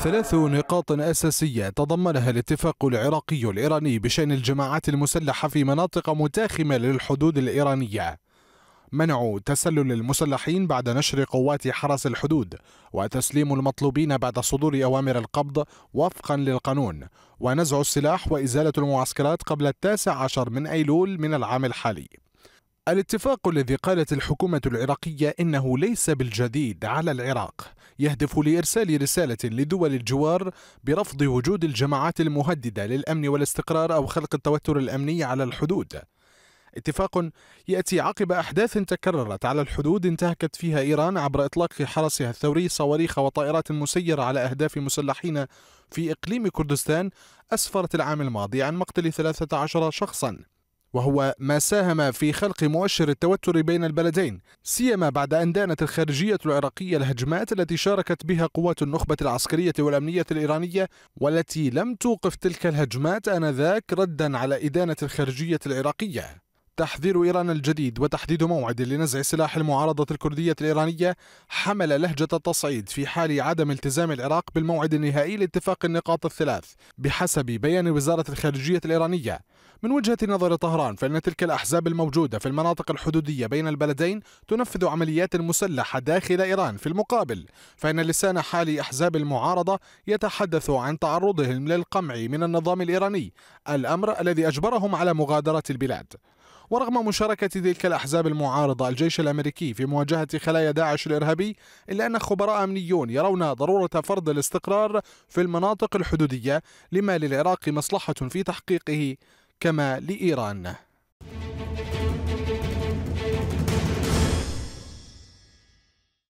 ثلاث نقاط أساسية تضمنها الاتفاق العراقي الإيراني بشأن الجماعات المسلحة في مناطق متاخمة للحدود الإيرانية منع تسلل المسلحين بعد نشر قوات حرس الحدود وتسليم المطلوبين بعد صدور أوامر القبض وفقا للقانون ونزع السلاح وإزالة المعسكرات قبل التاسع عشر من أيلول من العام الحالي الاتفاق الذي قالت الحكومة العراقية إنه ليس بالجديد على العراق يهدف لإرسال رسالة لدول الجوار برفض وجود الجماعات المهددة للأمن والاستقرار أو خلق التوتر الأمني على الحدود اتفاق يأتي عقب أحداث تكررت على الحدود انتهكت فيها إيران عبر إطلاق حرسها الثوري صواريخ وطائرات مسيرة على أهداف مسلحين في إقليم كردستان أسفرت العام الماضي عن مقتل 13 شخصاً وهو ما ساهم في خلق مؤشر التوتر بين البلدين سيما بعد أن دانت الخارجية العراقية الهجمات التي شاركت بها قوات النخبة العسكرية والأمنية الإيرانية والتي لم توقف تلك الهجمات آنذاك ردا على إدانة الخارجية العراقية تحذير إيران الجديد وتحديد موعد لنزع سلاح المعارضة الكردية الإيرانية حمل لهجة التصعيد في حال عدم التزام العراق بالموعد النهائي لاتفاق النقاط الثلاث بحسب بيان وزارة الخارجية الإيرانية من وجهة نظر طهران فإن تلك الأحزاب الموجودة في المناطق الحدودية بين البلدين تنفذ عمليات مسلحة داخل إيران في المقابل فإن لسان حال أحزاب المعارضة يتحدث عن تعرضهم للقمع من النظام الإيراني الأمر الذي أجبرهم على مغادرة البلاد ورغم مشاركة تلك الأحزاب المعارضة الجيش الأمريكي في مواجهة خلايا داعش الإرهابي إلا أن خبراء أمنيون يرون ضرورة فرض الاستقرار في المناطق الحدودية لما للعراق مصلحة في تحقيقه كما لإيران